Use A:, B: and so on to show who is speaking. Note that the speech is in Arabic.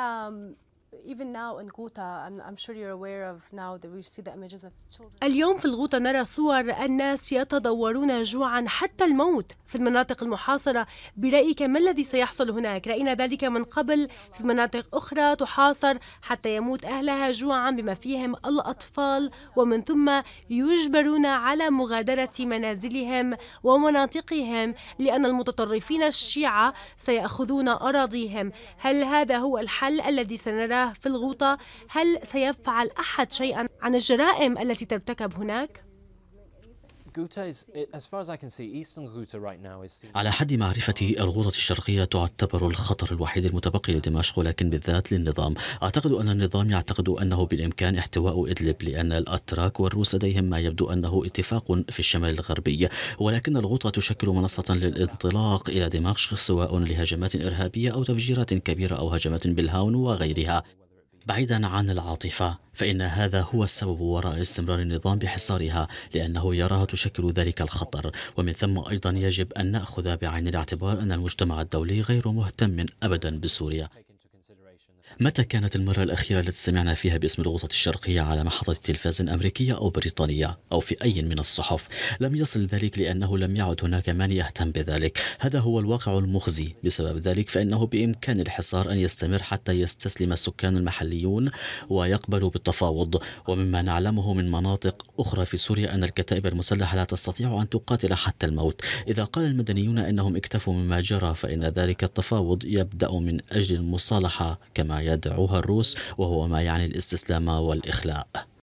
A: Um, even now now in I'm, sure you're aware of of that we see the images children. اليوم في الغوطة نرى صور الناس يتضورون جوعا حتى الموت في المناطق المحاصرة برأيك ما الذي سيحصل هناك؟ رأينا ذلك من قبل في مناطق أخرى تحاصر حتى يموت أهلها جوعا بما فيهم الأطفال ومن ثم يجبرون على مغادرة منازلهم ومناطقهم لأن المتطرفين الشيعة سيأخذون أراضيهم هل هذا هو الحل الذي سنرى في الغوطة هل سيفعل أحد شيئا عن الجرائم التي ترتكب هناك؟
B: على حد معرفتي الغوطة الشرقية تعتبر الخطر الوحيد المتبقي لدمشق ولكن بالذات للنظام أعتقد أن النظام يعتقد أنه بالإمكان احتواء إدلب لأن الأتراك والروس لديهم ما يبدو أنه اتفاق في الشمال الغربي ولكن الغوطة تشكل منصة للانطلاق إلى دمشق سواء لهجمات إرهابية أو تفجيرات كبيرة أو هجمات بالهاون وغيرها بعيدا عن العاطفة فإن هذا هو السبب وراء استمرار النظام بحصارها لأنه يراها تشكل ذلك الخطر ومن ثم أيضا يجب أن نأخذ بعين الاعتبار أن المجتمع الدولي غير مهتم أبدا بسوريا متى كانت المرة الأخيرة التي سمعنا فيها باسم الغوطة الشرقية على محطة تلفاز أمريكية أو بريطانية أو في أي من الصحف؟ لم يصل ذلك لأنه لم يعد هناك من يهتم بذلك، هذا هو الواقع المخزي، بسبب ذلك فإنه بإمكان الحصار أن يستمر حتى يستسلم السكان المحليون ويقبلوا بالتفاوض، ومما نعلمه من مناطق أخرى في سوريا أن الكتائب المسلحة لا تستطيع أن تقاتل حتى الموت، إذا قال المدنيون أنهم اكتفوا مما جرى فإن ذلك التفاوض يبدأ من أجل المصالحة كما ما يدعوها الروس وهو ما يعني الاستسلام والاخلاء